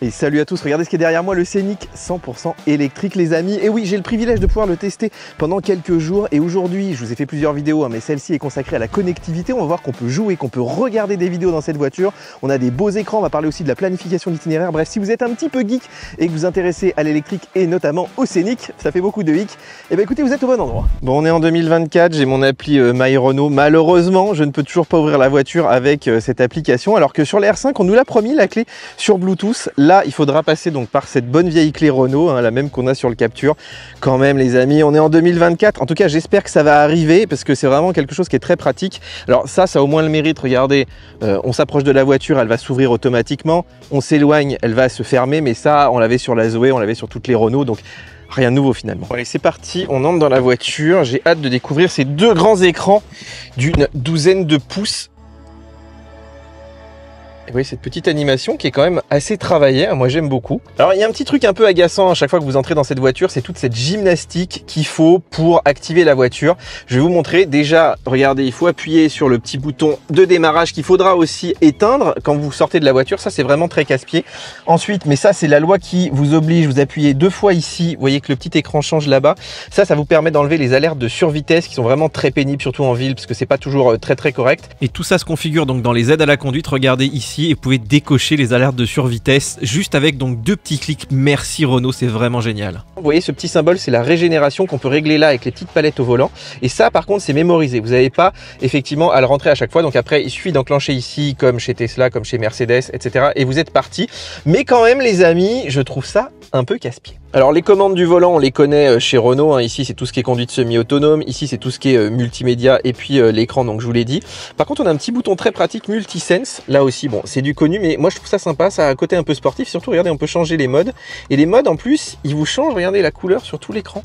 Et salut à tous, regardez ce qui est derrière moi, le Scénic 100% électrique les amis. Et oui, j'ai le privilège de pouvoir le tester pendant quelques jours et aujourd'hui, je vous ai fait plusieurs vidéos, hein, mais celle-ci est consacrée à la connectivité. On va voir qu'on peut jouer, qu'on peut regarder des vidéos dans cette voiture. On a des beaux écrans, on va parler aussi de la planification d'itinéraire. Bref, si vous êtes un petit peu geek et que vous intéressez à l'électrique et notamment au Scénic, ça fait beaucoup de hic, et eh bien écoutez, vous êtes au bon endroit. Bon, on est en 2024, j'ai mon appli euh, My Renault. Malheureusement, je ne peux toujours pas ouvrir la voiture avec euh, cette application, alors que sur l'R5, on nous l'a promis, la clé sur Bluetooth. Là, il faudra passer donc par cette bonne vieille clé Renault, hein, la même qu'on a sur le Capture. Quand même, les amis, on est en 2024. En tout cas, j'espère que ça va arriver parce que c'est vraiment quelque chose qui est très pratique. Alors ça, ça a au moins le mérite. Regardez, euh, on s'approche de la voiture, elle va s'ouvrir automatiquement. On s'éloigne, elle va se fermer. Mais ça, on l'avait sur la Zoé, on l'avait sur toutes les Renault. Donc rien de nouveau finalement. allez, c'est parti, on entre dans la voiture. J'ai hâte de découvrir ces deux grands écrans d'une douzaine de pouces. Vous voyez cette petite animation qui est quand même assez travaillée, hein, moi j'aime beaucoup. Alors il y a un petit truc un peu agaçant à chaque fois que vous entrez dans cette voiture, c'est toute cette gymnastique qu'il faut pour activer la voiture. Je vais vous montrer déjà, regardez, il faut appuyer sur le petit bouton de démarrage qu'il faudra aussi éteindre quand vous sortez de la voiture, ça c'est vraiment très casse-pied. Ensuite, mais ça c'est la loi qui vous oblige, vous appuyez deux fois ici, vous voyez que le petit écran change là-bas. Ça, ça vous permet d'enlever les alertes de survitesse qui sont vraiment très pénibles, surtout en ville, parce que c'est pas toujours euh, très très correct. Et tout ça se configure donc dans les aides à la conduite, regardez ici et vous pouvez décocher les alertes de survitesse juste avec donc deux petits clics. Merci Renault, c'est vraiment génial. Vous voyez ce petit symbole, c'est la régénération qu'on peut régler là avec les petites palettes au volant. Et ça par contre c'est mémorisé. Vous n'avez pas effectivement à le rentrer à chaque fois. Donc après il suffit d'enclencher ici comme chez Tesla, comme chez Mercedes, etc. Et vous êtes parti. Mais quand même les amis, je trouve ça un peu casse-pied. Alors les commandes du volant, on les connaît euh, chez Renault. Hein. Ici, c'est tout ce qui est conduite semi-autonome. Ici, c'est tout ce qui est euh, multimédia et puis euh, l'écran. Donc je vous l'ai dit. Par contre, on a un petit bouton très pratique Multisense. Là aussi, bon, c'est du connu, mais moi je trouve ça sympa. Ça a un côté un peu sportif. Surtout, regardez, on peut changer les modes. Et les modes, en plus, ils vous changent. Regardez la couleur sur tout l'écran.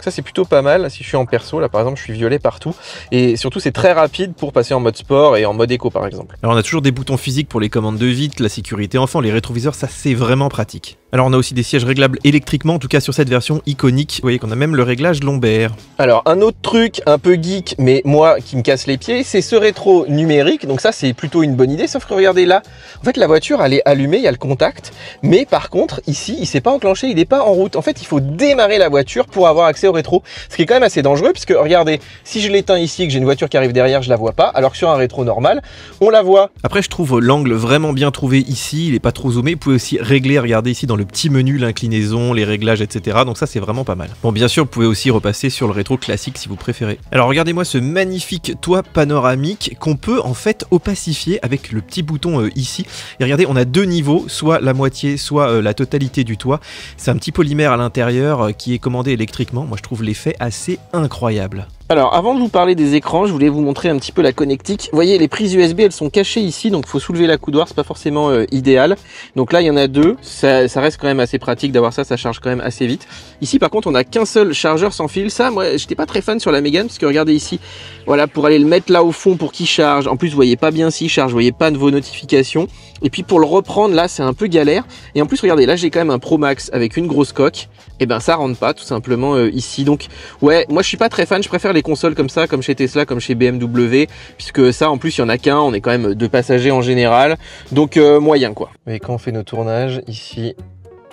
Ça, c'est plutôt pas mal. Si je suis en perso, là, par exemple, je suis violet partout. Et surtout, c'est très rapide pour passer en mode sport et en mode éco, par exemple. Alors, on a toujours des boutons physiques pour les commandes de vite, la sécurité enfant, les rétroviseurs, ça, c'est vraiment pratique. Alors on a aussi des sièges réglables électriquement, en tout cas sur cette version iconique. Vous voyez qu'on a même le réglage lombaire. Alors un autre truc un peu geek, mais moi qui me casse les pieds, c'est ce rétro numérique. Donc ça c'est plutôt une bonne idée, sauf que regardez là, en fait la voiture elle est allumée, il y a le contact, mais par contre ici il s'est pas enclenché, il n'est pas en route. En fait il faut démarrer la voiture pour avoir accès au rétro, ce qui est quand même assez dangereux puisque regardez, si je l'éteins ici que j'ai une voiture qui arrive derrière, je la vois pas, alors que sur un rétro normal, on la voit. Après je trouve l'angle vraiment bien trouvé ici, il n'est pas trop zoomé. Vous pouvez aussi régler, regardez ici dans le petit menu, l'inclinaison, les réglages, etc. Donc ça c'est vraiment pas mal. Bon bien sûr vous pouvez aussi repasser sur le rétro classique si vous préférez. Alors regardez-moi ce magnifique toit panoramique qu'on peut en fait opacifier avec le petit bouton euh, ici. Et regardez on a deux niveaux, soit la moitié, soit euh, la totalité du toit. C'est un petit polymère à l'intérieur euh, qui est commandé électriquement. Moi je trouve l'effet assez incroyable. Alors, avant de vous parler des écrans, je voulais vous montrer un petit peu la connectique. Vous voyez, les prises USB, elles sont cachées ici, donc faut soulever la coudoir, c'est pas forcément euh, idéal. Donc là, il y en a deux. Ça, reste quand même assez pratique d'avoir ça, ça charge quand même assez vite. Ici, par contre, on n'a qu'un seul chargeur sans fil. Ça, moi, j'étais pas très fan sur la Megan, parce que regardez ici, voilà, pour aller le mettre là au fond pour qu'il charge. En plus, vous voyez pas bien s'il charge, vous voyez pas de vos notifications. Et puis pour le reprendre, là, c'est un peu galère. Et en plus, regardez, là, j'ai quand même un Pro Max avec une grosse coque. Et eh ben, ça rentre pas, tout simplement euh, ici. Donc, ouais, moi, je suis pas très fan. Je préfère les consoles comme ça, comme chez Tesla, comme chez BMW, puisque ça en plus il y en a qu'un, on est quand même deux passagers en général, donc euh, moyen quoi. Mais quand on fait nos tournages ici,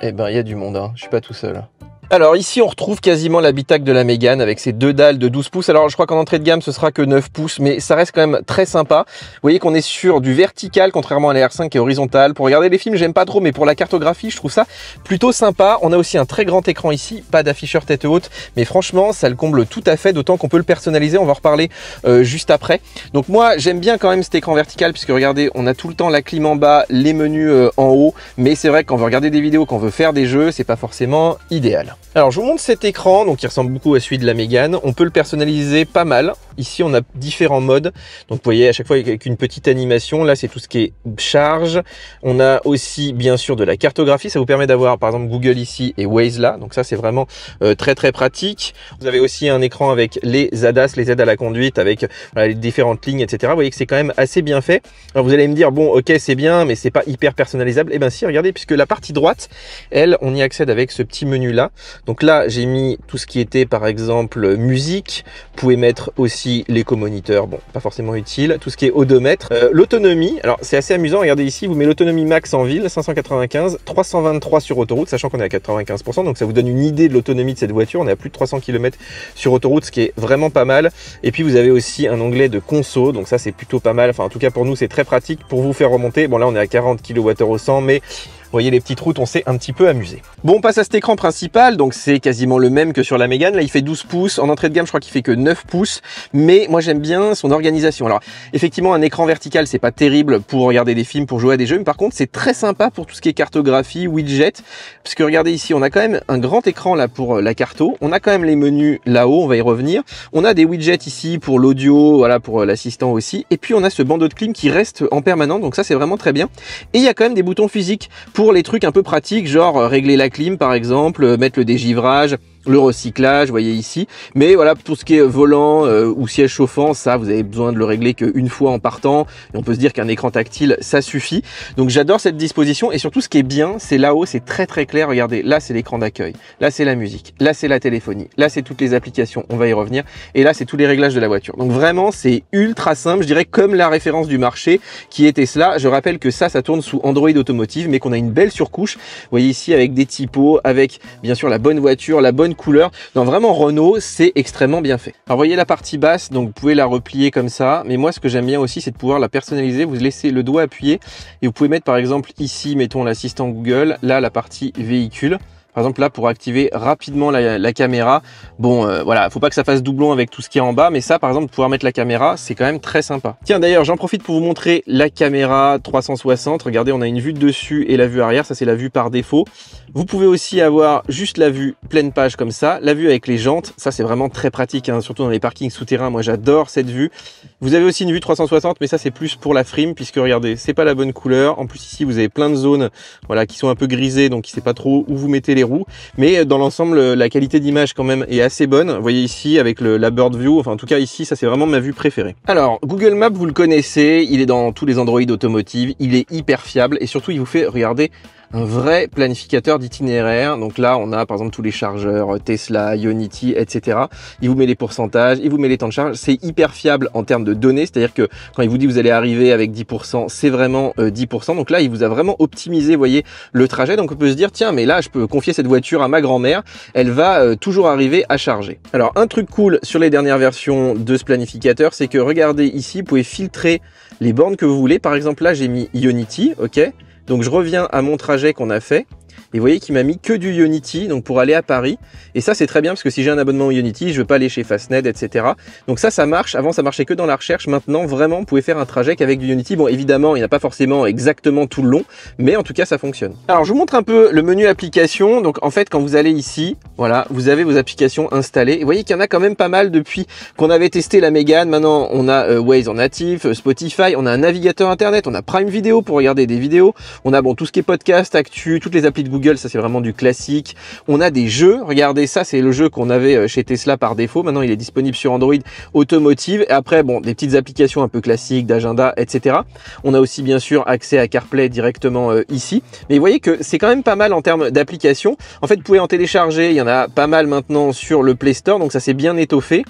et eh ben il y a du monde, hein. je suis pas tout seul. Alors ici, on retrouve quasiment l'habitacle de la Mégane avec ses deux dalles de 12 pouces. Alors je crois qu'en entrée de gamme, ce sera que 9 pouces, mais ça reste quand même très sympa. Vous voyez qu'on est sur du vertical, contrairement à la R5 qui est horizontale. Pour regarder les films, j'aime pas trop, mais pour la cartographie, je trouve ça plutôt sympa. On a aussi un très grand écran ici, pas d'afficheur tête haute, mais franchement, ça le comble tout à fait, d'autant qu'on peut le personnaliser. On va en reparler euh, juste après. Donc moi, j'aime bien quand même cet écran vertical, puisque regardez, on a tout le temps la clim en bas, les menus euh, en haut, mais c'est vrai qu'on quand veut regarder des vidéos, quand on veut faire des jeux, c'est pas forcément idéal. Alors je vous montre cet écran, donc il ressemble beaucoup à celui de la Mégane. On peut le personnaliser pas mal. Ici on a différents modes. Donc vous voyez à chaque fois avec une petite animation. Là c'est tout ce qui est charge. On a aussi bien sûr de la cartographie. Ça vous permet d'avoir par exemple Google ici et Waze là. Donc ça c'est vraiment euh, très très pratique. Vous avez aussi un écran avec les ADAS, les aides à la conduite, avec les différentes lignes, etc. Vous voyez que c'est quand même assez bien fait. Alors vous allez me dire bon ok c'est bien mais c'est pas hyper personnalisable. Eh bien si regardez puisque la partie droite elle on y accède avec ce petit menu là. Donc là, j'ai mis tout ce qui était, par exemple, musique. Vous pouvez mettre aussi l'éco-moniteur. Bon, pas forcément utile. Tout ce qui est odomètre. Euh, l'autonomie. Alors, c'est assez amusant. Regardez ici, vous mettez l'autonomie max en ville, 595, 323 sur autoroute, sachant qu'on est à 95%. Donc, ça vous donne une idée de l'autonomie de cette voiture. On est à plus de 300 km sur autoroute, ce qui est vraiment pas mal. Et puis, vous avez aussi un onglet de conso. Donc ça, c'est plutôt pas mal. Enfin, en tout cas, pour nous, c'est très pratique pour vous faire remonter. Bon, là, on est à 40 kWh au 100, mais vous voyez les petites routes, on s'est un petit peu amusé. Bon, on passe à cet écran principal, donc c'est quasiment le même que sur la Mégane. Là, il fait 12 pouces. En entrée de gamme, je crois qu'il fait que 9 pouces. Mais moi, j'aime bien son organisation. Alors, effectivement, un écran vertical, c'est pas terrible pour regarder des films, pour jouer à des jeux. Mais par contre, c'est très sympa pour tout ce qui est cartographie, widget. Parce que regardez ici, on a quand même un grand écran là pour euh, la carto. On a quand même les menus là-haut, on va y revenir. On a des widgets ici pour l'audio, voilà, pour euh, l'assistant aussi. Et puis, on a ce bandeau de clim qui reste en permanent. Donc ça, c'est vraiment très bien. Et il y a quand même des boutons physiques pour les trucs un peu pratiques, genre euh, régler la clim par exemple, euh, mettre le dégivrage, le recyclage, vous voyez ici. Mais voilà, pour ce qui est volant euh, ou siège chauffant, ça, vous avez besoin de le régler qu'une fois en partant. on peut se dire qu'un écran tactile, ça suffit. Donc j'adore cette disposition. Et surtout, ce qui est bien, c'est là-haut, c'est très très clair. Regardez, là, c'est l'écran d'accueil. Là, c'est la musique. Là, c'est la téléphonie. Là, c'est toutes les applications. On va y revenir. Et là, c'est tous les réglages de la voiture. Donc vraiment, c'est ultra simple. Je dirais comme la référence du marché qui était cela. Je rappelle que ça, ça tourne sous Android Automotive, mais qu'on a une belle surcouche. Vous voyez ici, avec des typos, avec bien sûr la bonne voiture, la bonne couleur. dans vraiment, Renault, c'est extrêmement bien fait. Alors, voyez la partie basse, donc vous pouvez la replier comme ça. Mais moi, ce que j'aime bien aussi, c'est de pouvoir la personnaliser. Vous laissez le doigt appuyer et vous pouvez mettre, par exemple, ici, mettons l'assistant Google, là, la partie véhicule. Par exemple, là, pour activer rapidement la, caméra, bon, euh, voilà, faut pas que ça fasse doublon avec tout ce qui est en bas, mais ça, par exemple, pouvoir mettre la caméra, c'est quand même très sympa. Tiens, d'ailleurs, j'en profite pour vous montrer la caméra 360. Regardez, on a une vue dessus et la vue arrière. Ça, c'est la vue par défaut. Vous pouvez aussi avoir juste la vue pleine page comme ça, la vue avec les jantes. Ça, c'est vraiment très pratique, hein, surtout dans les parkings souterrains. Moi, j'adore cette vue. Vous avez aussi une vue 360, mais ça, c'est plus pour la frime, puisque regardez, c'est pas la bonne couleur. En plus, ici, vous avez plein de zones, voilà, qui sont un peu grisées, donc sait pas trop où vous mettez les mais dans l'ensemble, la qualité d'image quand même est assez bonne. Vous voyez ici avec le, la Bird View, enfin en tout cas ici, ça c'est vraiment ma vue préférée. Alors, Google Maps, vous le connaissez, il est dans tous les Android automotive il est hyper fiable et surtout il vous fait, regarder un vrai planificateur d'itinéraire. Donc là, on a par exemple tous les chargeurs, euh, Tesla, Ionity, etc. Il vous met les pourcentages, il vous met les temps de charge. C'est hyper fiable en termes de données, c'est-à-dire que quand il vous dit vous allez arriver avec 10%, c'est vraiment 10%. Euh, Donc là, il vous a vraiment optimisé, voyez, le trajet. Donc on peut se dire, tiens, mais là, je peux confier cette voiture à ma grand-mère, elle va euh, toujours arriver à charger. Alors un truc cool sur les dernières versions de ce planificateur, c'est que regardez ici, vous pouvez filtrer les bornes que vous voulez. Par exemple, là, j'ai mis Ionity, ok donc je reviens à mon trajet qu'on a fait et vous voyez qu'il m'a mis que du Unity donc pour aller à Paris. Et ça, c'est très bien parce que si j'ai un abonnement Unity, je veux pas aller chez Fastned, etc. Donc ça, ça marche. Avant, ça marchait que dans la recherche. Maintenant, vraiment, vous pouvez faire un trajet avec du Unity. Bon, évidemment, il n'a a pas forcément exactement tout le long, mais en tout cas, ça fonctionne. Alors, je vous montre un peu le menu application. Donc, en fait, quand vous allez ici, voilà, vous avez vos applications installées. Et vous voyez qu'il y en a quand même pas mal depuis qu'on avait testé la Mégane. Maintenant, on a euh, Waze en natif, euh, Spotify, on a un navigateur internet, on a Prime Video pour regarder des vidéos, on a bon tout ce qui est podcast, actu, toutes les applis de Google Google, ça c'est vraiment du classique. On a des jeux, regardez ça, c'est le jeu qu'on avait euh, chez Tesla par défaut. Maintenant, il est disponible sur Android Automotive. Et après, bon, des petites applications un peu classiques d'agenda, etc. On a aussi bien sûr accès à CarPlay directement euh, ici. Mais vous voyez que c'est quand même pas mal en termes d'applications. En fait, vous pouvez en télécharger, il y en a pas mal maintenant sur le Play Store, donc ça s'est bien étoffé.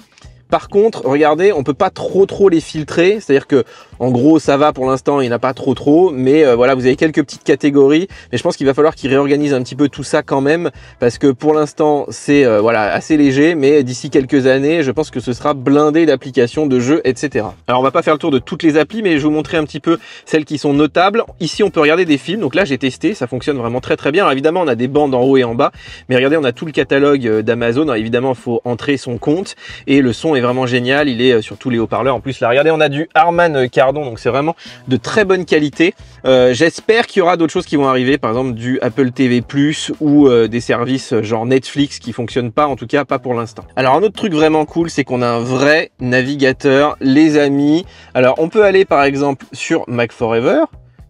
Par contre, regardez, on peut pas trop trop les filtrer, c'est-à-dire que en gros ça va pour l'instant, il n'y en a pas trop trop, mais euh, voilà, vous avez quelques petites catégories, mais je pense qu'il va falloir qu'il réorganise un petit peu tout ça quand même, parce que pour l'instant c'est euh, voilà assez léger, mais d'ici quelques années, je pense que ce sera blindé d'applications, de jeux, etc. Alors on va pas faire le tour de toutes les applis, mais je vais vous montrer un petit peu celles qui sont notables. Ici on peut regarder des films, donc là j'ai testé, ça fonctionne vraiment très très bien. évidemment on a des bandes en haut et en bas, mais regardez on a tout le catalogue euh, d'Amazon, évidemment il faut entrer son compte et le son est vraiment génial. Il est euh, sur tous les haut-parleurs. En plus, là, regardez, on a du Harman euh, Cardon donc c'est vraiment de très bonne qualité. Euh, j'espère qu'il y aura d'autres choses qui vont arriver, par exemple du Apple TV+, plus ou des services genre Netflix qui fonctionnent pas, en tout cas pas pour l'instant. Alors, un autre truc vraiment cool, c'est qu'on a un vrai navigateur, les amis. Alors, on peut aller, par exemple, sur Mac Forever.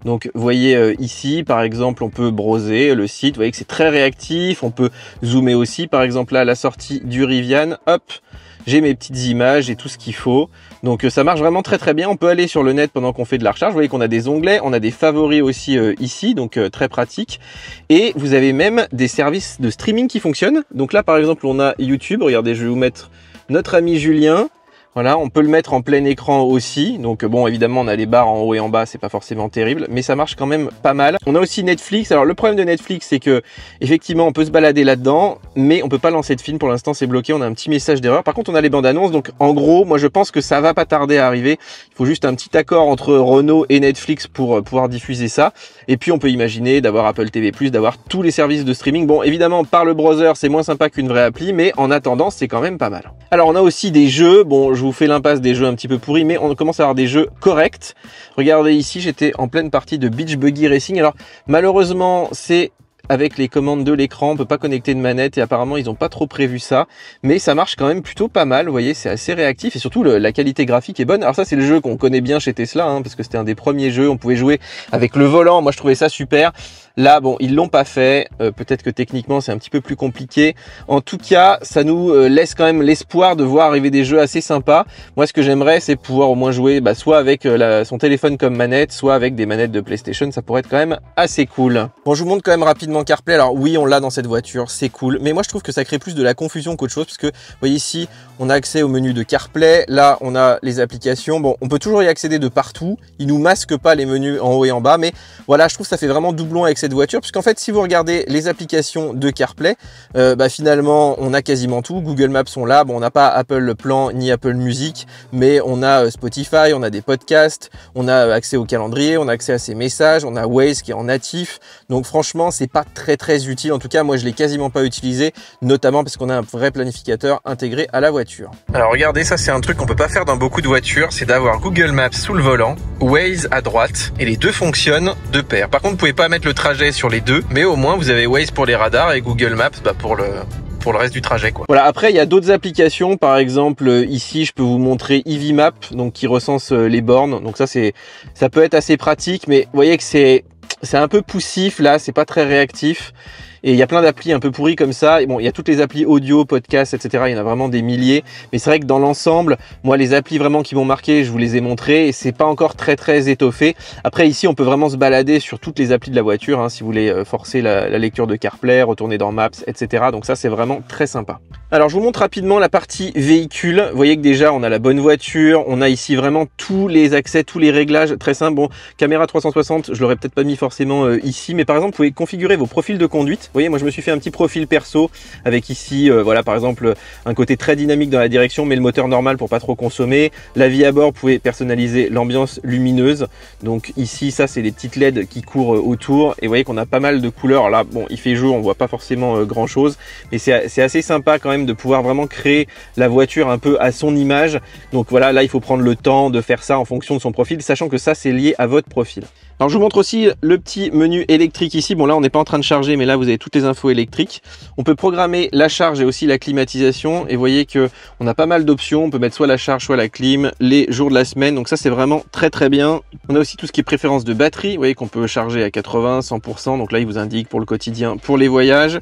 Donc voyez ici par exemple on peut broser le site, vous voyez que c'est très réactif, on peut zoomer aussi par exemple là à la sortie du Rivian, hop, j'ai mes petites images et tout ce qu'il faut. Donc euh, ça marche vraiment très très bien. On peut aller sur le net pendant qu'on fait de la recharge. Vous voyez qu'on a des onglets, on a des favoris aussi euh, ici, donc euh, très pratique. Et vous avez même des services de streaming qui fonctionnent. Donc là par exemple on a YouTube. Regardez, je vais vous mettre notre ami Julien. Voilà, on peut le mettre en plein écran aussi. Donc bon, évidemment, on a les barres en haut et en bas, c'est pas forcément terrible, mais ça marche quand même pas mal. On a aussi Netflix. Alors le problème de Netflix, c'est que effectivement, on peut se balader là-dedans, mais on peut pas lancer de film pour l'instant, c'est bloqué. On a un petit message d'erreur. Par contre, on a les bandes annonces. Donc en gros, moi je pense que ça va pas tarder à arriver. Il faut juste un petit accord entre Renault et Netflix pour euh, pouvoir diffuser ça. Et puis on peut imaginer d'avoir Apple TV+, d'avoir tous les services de streaming. Bon, évidemment, par le browser, c'est moins sympa qu'une vraie appli, mais en attendant, c'est quand même pas mal. Alors on a aussi des jeux. Bon, je vous fais l'impasse des jeux un petit peu pourris, mais on commence à avoir des jeux corrects. Regardez ici, j'étais en pleine partie de Beach Buggy Racing. Alors malheureusement, c'est avec les commandes de l'écran, on peut pas connecter de manette et apparemment ils n'ont pas trop prévu ça, mais ça marche quand même plutôt pas mal, vous voyez, c'est assez réactif et surtout la qualité graphique est bonne. Alors ça c'est le jeu qu'on connaît bien chez Tesla, hein, parce que c'était un des premiers jeux, on pouvait jouer avec le volant, moi je trouvais ça super. Là, bon, ils l'ont pas fait. Euh, peut-être que techniquement, c'est un petit peu plus compliqué. En tout cas, ça nous euh, laisse quand même l'espoir de voir arriver des jeux assez sympas. Moi, ce que j'aimerais, c'est pouvoir au moins jouer bah, soit avec euh, son téléphone comme manette, soit avec des manettes de PlayStation. Ça pourrait être quand même assez cool. Bon, je vous montre quand même rapidement CarPlay. Alors oui, on l'a dans cette voiture, c'est cool. Mais moi, je trouve que ça crée plus de la confusion qu'autre chose, parce que, vous voyez ici, on a accès au menu de CarPlay. Là, on a les applications. Bon, on peut toujours y accéder de partout. Il nous masque pas les menus en haut et en bas, mais voilà, je trouve que ça fait vraiment doublon avec cette de voiture, puisqu'en fait, si vous regardez les applications de CarPlay, euh, bah, finalement, on a quasiment tout. Google Maps sont là. Bon, on n'a pas Apple Plan ni Apple Music, mais on a euh, Spotify, on a des podcasts, on a euh, accès au calendrier, on a accès à ses messages, on a Waze qui est en natif. Donc franchement, c'est pas très très utile. En tout cas, moi, je l'ai quasiment pas utilisé, notamment parce qu'on a un vrai planificateur intégré à la voiture. Alors regardez, ça c'est un truc qu'on peut pas faire dans beaucoup de voitures, c'est d'avoir Google Maps sous le volant, Waze à droite, et les deux fonctionnent de pair. Par contre, vous pouvez pas mettre le trajet sur les deux, mais au moins vous avez Waze pour les radars et Google Maps bah, pour le pour le reste du trajet. Quoi. Voilà, après, il y a d'autres applications. Par exemple, euh, ici, je peux vous montrer Map donc qui recense euh, les bornes. Donc ça, c'est ça peut être assez pratique, mais voyez que c'est c'est un peu poussif là, c'est pas très réactif. Et il y a plein d'applis un peu pourries comme ça. bon, il y a toutes les applis audio, podcast, etc. Il y en a vraiment des milliers. Mais c'est vrai que dans l'ensemble, moi, les applis vraiment qui m'ont marqué, je vous les ai montrées. Et c'est pas encore très très étoffé. Après, ici, on peut vraiment se balader sur toutes les applis de la voiture. Hein, si vous voulez euh, forcer la, lecture de CarPlay, retourner dans Maps, etc. Donc ça, c'est vraiment très sympa. Alors je vous montre rapidement la partie véhicule. Vous voyez que déjà on a la bonne voiture, on a ici vraiment tous les accès, tous les réglages très simple. Bon, caméra 360, je l'aurais peut-être pas mis forcément euh, ici, mais par exemple vous pouvez configurer vos profils de conduite voyez, moi je me suis fait un petit profil perso avec ici, euh, voilà, par exemple, un côté très dynamique dans la direction, mais le moteur normal pour pas trop consommer. La vie à bord, vous pouvez personnaliser l'ambiance lumineuse. Donc ici, ça, c'est les petites LED qui courent euh, autour. Et vous voyez qu'on a pas mal de couleurs. là, bon, il fait jour, on voit pas forcément euh, grand chose, mais c'est assez sympa quand même de pouvoir vraiment créer la voiture un peu à son image. Donc voilà, là, il faut prendre le temps de faire ça en fonction de son profil, sachant que ça, c'est lié à votre profil. Alors je vous montre aussi le petit menu électrique ici. Bon là on n'est pas en train de charger mais là vous avez toutes les infos électriques. On peut programmer la charge et aussi la climatisation et vous voyez que on a pas mal d'options. On peut mettre soit la charge soit la clim, les jours de la semaine. Donc ça c'est vraiment très très bien. On a aussi tout ce qui est préférence de batterie. Vous voyez qu'on peut charger à 80, 100%. Donc là il vous indique pour le quotidien, pour les voyages.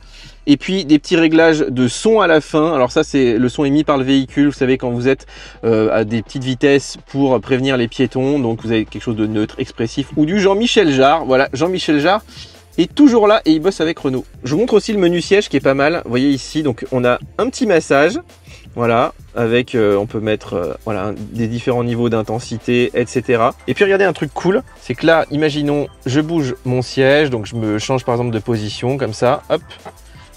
Et puis des petits réglages de son à la fin. Alors ça, c'est le son émis par le véhicule. Vous savez, quand vous êtes euh, à des petites vitesses pour prévenir les piétons. Donc vous avez quelque chose de neutre, expressif ou du Jean-Michel Jarre. Voilà, Jean-Michel Jarre est toujours là et il bosse avec Renault. Je vous montre aussi le menu siège qui est pas mal. Vous voyez ici, donc on a un petit massage. Voilà, avec euh, on peut mettre euh, voilà des différents niveaux d'intensité, etc. Et puis regardez un truc cool, c'est que là, imaginons, je bouge mon siège, donc je me change par exemple de position comme ça, hop,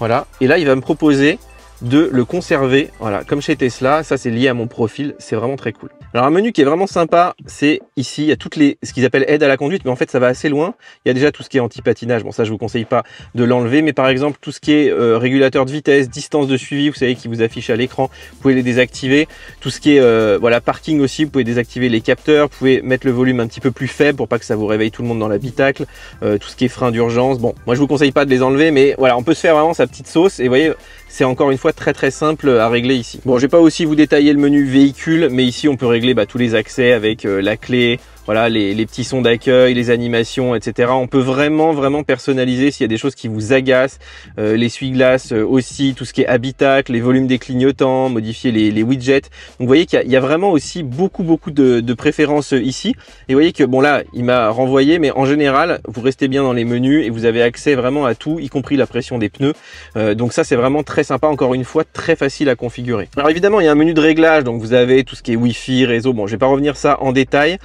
voilà. Et là, il va me proposer de le conserver. Voilà, comme chez Tesla, ça c'est lié à mon profil, c'est vraiment très cool. Alors un menu qui est vraiment sympa, c'est ici, il y a toutes les ce qu'ils appellent aide à la conduite, mais en fait ça va assez loin. Il y a déjà tout ce qui est anti-patinage, bon ça je vous conseille pas de l'enlever, mais par exemple tout ce qui est euh, régulateur de vitesse, distance de suivi, vous savez qui vous affiche à l'écran, vous pouvez les désactiver. Tout ce qui est euh, voilà parking aussi, vous pouvez désactiver les capteurs, vous pouvez mettre le volume un petit peu plus faible pour pas que ça vous réveille tout le monde dans l'habitacle. Euh, tout ce qui est frein d'urgence, bon moi je vous conseille pas de les enlever, mais voilà on peut se faire vraiment sa petite sauce et voyez c'est encore une fois très très simple à régler ici. Bon, je vais pas aussi vous détailler le menu véhicule, mais ici on peut régler bah, tous les accès avec euh, la clé, voilà les, petits sons d'accueil, les animations, etc. On peut vraiment vraiment personnaliser s'il y a des choses qui vous agacent, euh, les lessuie glaces euh, aussi, tout ce qui est habitacle, les volumes des clignotants, modifier les, widgets. Donc vous voyez qu'il y, a vraiment aussi beaucoup beaucoup de, préférences euh, ici. Et vous voyez que bon là, il m'a renvoyé, mais en général, vous restez bien dans les menus et vous avez accès vraiment à tout, y compris la pression des pneus. donc ça c'est vraiment très sympa, encore une fois très facile à configurer. Alors évidemment, il y a un menu de réglage, donc vous avez tout ce qui est wifi, réseau. Bon, je vais pas revenir ça en détail.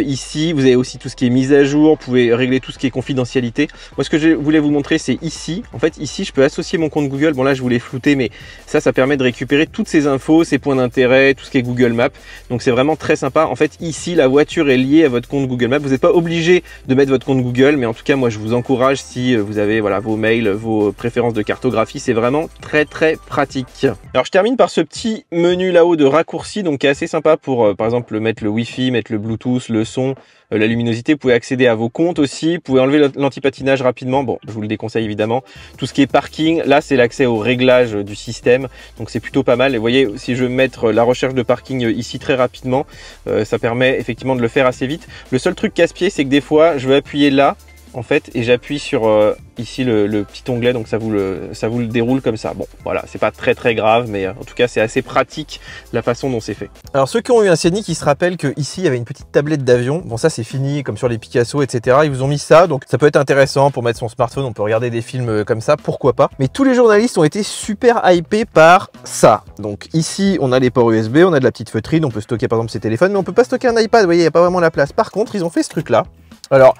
Euh, ici, vous avez aussi tout ce qui est mise à jour, vous pouvez régler tout ce qui est confidentialité. Moi, ce que je voulais vous montrer, c'est ici. En fait, ici, je peux associer mon compte Google. Bon, là, je voulais flouter, mais ça, ça permet de récupérer toutes ces infos, ces points d'intérêt, tout ce qui est Google Maps. Donc, c'est vraiment très sympa. En fait, ici, la voiture est liée à votre compte Google Maps. Vous n'êtes pas obligé de mettre votre compte Google, mais en tout cas, moi, je vous encourage si euh, vous avez voilà, vos mails, vos préférences de cartographie. C'est vraiment très, très pratique. Alors, je termine par ce petit menu là-haut de raccourci, donc qui est assez sympa pour, euh, par exemple, mettre le Wifi, mettre le Bluetooth, le le son, euh, la luminosité. Vous pouvez accéder à vos comptes aussi. Vous pouvez enlever l'antipatinage rapidement. Bon, je vous le déconseille évidemment. Tout ce qui est parking, là, c'est l'accès au réglage euh, du système. Donc, c'est plutôt pas mal. Et voyez, si je mets mettre euh, la recherche de parking ici très rapidement, ça permet effectivement de le faire assez vite. Le seul truc casse-pied, c'est que des fois, je veux appuyer là en fait et j'appuie sur euh, ici le, petit onglet donc ça vous le ça vous le déroule comme ça bon voilà c'est pas très très grave mais euh, en tout cas c'est assez pratique la façon dont c'est fait alors ceux qui ont eu un scénic ils se rappellent que ici il y avait une petite tablette d'avion bon ça c'est fini comme sur les Picasso etc ils vous ont mis ça donc ça peut être intéressant pour mettre son smartphone on peut regarder des films euh, comme ça pourquoi pas mais tous les journalistes ont été super hypés par ça donc ici on a les ports USB on a de la petite feutrine on peut stocker par exemple ses téléphones mais on peut pas stocker un iPad vous voyez il n'y a pas vraiment la place par contre ils ont fait ce truc là alors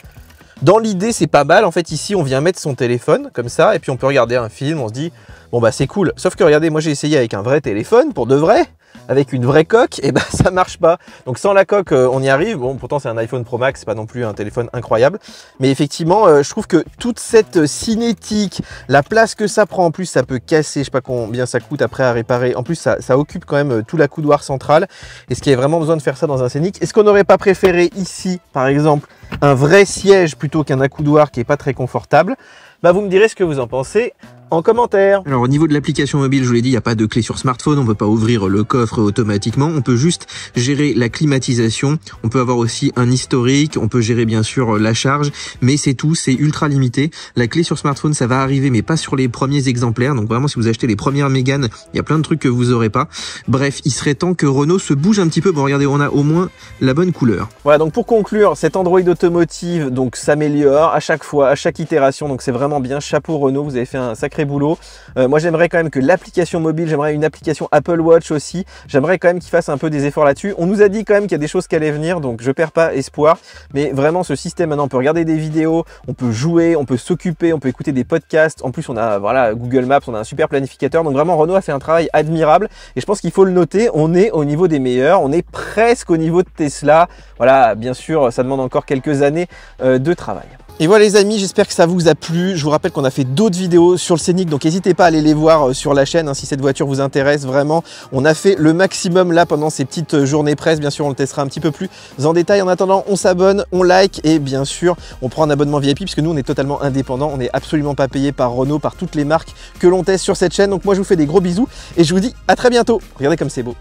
dans l'idée, c'est pas mal. En fait, ici, on vient mettre son téléphone comme ça, et puis on peut regarder un film, on se dit, bon bah c'est cool. Sauf que regardez, moi j'ai essayé avec un vrai téléphone, pour de vrai, avec une vraie coque, et ben bah, ça marche pas. Donc sans la coque, euh, on y arrive. Bon, pourtant c'est un iPhone Pro Max, c'est pas non plus un téléphone incroyable. Mais effectivement, euh, je trouve que toute cette euh, cinétique, la place que ça prend, en plus ça peut casser, je sais pas combien ça coûte après à réparer. En plus, ça, occupe quand même tout la couloir centrale. Est-ce qu'il y a vraiment besoin de faire ça dans un scénic Est-ce qu'on n'aurait pas préféré ici, par exemple, un vrai siège plutôt qu'un accoudoir qui n'est pas très confortable. Bah, vous me direz ce que vous en pensez en commentaire. Alors au niveau de l'application mobile, je vous l'ai dit, il n'y a pas de clé sur smartphone, on ne peut pas ouvrir le coffre automatiquement, on peut juste gérer la climatisation, on peut avoir aussi un historique, on peut gérer bien sûr la charge, mais c'est tout, c'est ultra limité. La clé sur smartphone, ça va arriver, mais pas sur les premiers exemplaires, donc vraiment si vous achetez les premières Mégane, il y a plein de trucs que vous aurez pas. Bref, il serait temps que Renault se bouge un petit peu. Bon regardez, on a au moins la bonne couleur. Voilà, donc pour conclure, cet Android automotive donc s'améliore à chaque fois, à chaque itération, donc c'est vraiment bien. Chapeau Renault, vous avez fait un sacré boulot. Euh, moi, j'aimerais quand même que l'application mobile, j'aimerais une application Apple Watch aussi. J'aimerais quand même qu'ils fassent un peu des efforts là-dessus. On nous a dit quand même qu'il y a des choses qui allaient venir, donc je perds pas espoir. Mais vraiment, ce système, maintenant, on peut regarder des vidéos, on peut jouer, on peut s'occuper, on peut écouter des podcasts. En plus, on a voilà Google Maps, on a un super planificateur. Donc vraiment, Renault a fait un travail admirable. Et je pense qu'il faut le noter. On est au niveau des meilleurs. On est presque au niveau de Tesla. Voilà, bien sûr, ça demande encore quelques années euh, de travail. Et voilà les amis, j'espère que ça vous a plu. Je vous rappelle qu'on a fait d'autres vidéos sur le Scénic, donc n'hésitez pas à aller les voir euh, sur la chaîne hein, si cette voiture vous intéresse vraiment. On a fait le maximum là pendant ces petites euh, journées presse. Bien sûr, on le testera un petit peu plus en détail. En attendant, on s'abonne, on like et bien sûr, on prend un abonnement VIP puisque nous, on est totalement indépendant. On n'est absolument pas payé par Renault, par toutes les marques que l'on teste sur cette chaîne. Donc moi, je vous fais des gros bisous et je vous dis à très bientôt. Regardez comme c'est beau.